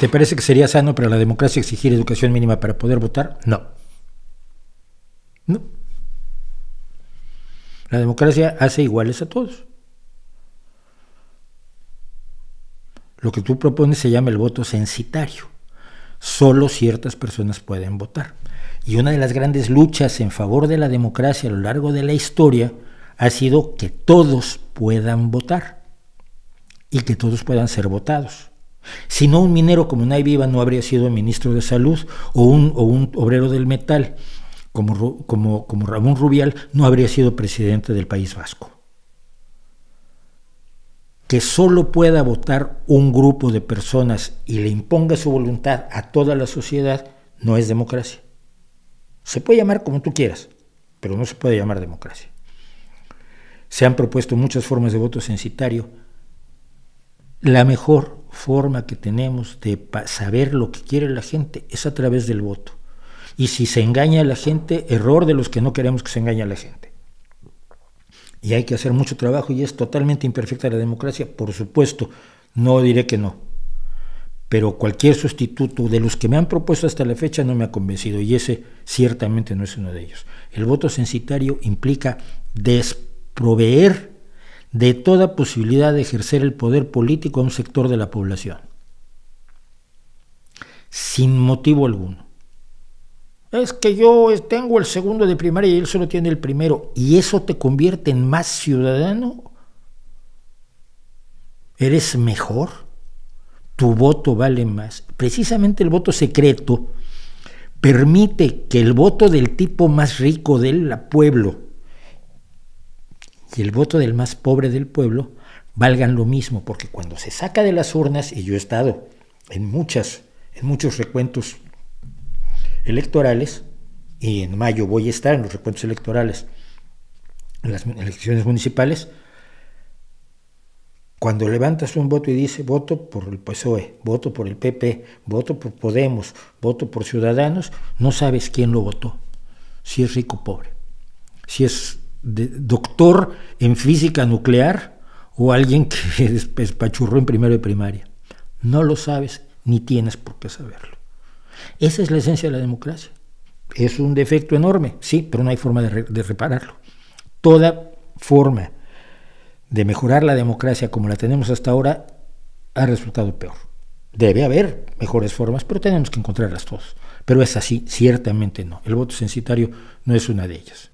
¿Te parece que sería sano para la democracia exigir educación mínima para poder votar? No. No. La democracia hace iguales a todos. Lo que tú propones se llama el voto censitario. Solo ciertas personas pueden votar. Y una de las grandes luchas en favor de la democracia a lo largo de la historia ha sido que todos puedan votar y que todos puedan ser votados. Si no, un minero como Nay Viva no habría sido ministro de Salud o un, obrero del metal como, como Ramón Rubial no habría sido presidente del País Vasco. Que solo pueda votar un grupo de personas y le imponga su voluntad a toda la sociedad no es democracia. Se puede llamar como tú quieras, pero no se puede llamar democracia. Se han propuesto muchas formas de voto censitario. La mejor forma que tenemos de saber lo que quiere la gente es a través del voto. Y si se engaña a la gente, error de los que no queremos que se engañe a la gente. Y hay que hacer mucho trabajo y es totalmente imperfecta la democracia, por supuesto, no diré que no. Pero cualquier sustituto de los que me han propuesto hasta la fecha no me ha convencido y ese ciertamente no es uno de ellos. El voto censitario implica desproveer de toda posibilidad de ejercer el poder político a un sector de la población, sin motivo alguno. Es que yo tengo el segundo de primaria y él solo tiene el primero, y eso te convierte en más ciudadano. ¿Eres mejor? ¿Tu voto vale más? Precisamente el voto secreto permite que el voto del tipo más rico del pueblo, y el voto del más pobre del pueblo valgan lo mismo, porque cuando se saca de las urnas, y yo he estado en muchas, en muchos recuentos electorales, y en mayo voy a estar en los recuentos electorales, en las elecciones municipales, cuando levantas un voto y dice voto por el PSOE, voto por el PP, voto por Podemos, voto por Ciudadanos, no sabes quién lo votó, si es rico o pobre, si es doctor en física nuclear o alguien que despachurró en primero de primaria. No lo sabes ni tienes por qué saberlo. Esa es la esencia de la democracia. Es un defecto enorme, sí, pero no hay forma de, repararlo. Toda forma de mejorar la democracia como la tenemos hasta ahora ha resultado peor. Debe haber mejores formas, pero tenemos que encontrarlas todos. Pero es así, ciertamente no. El voto censitario no es una de ellas.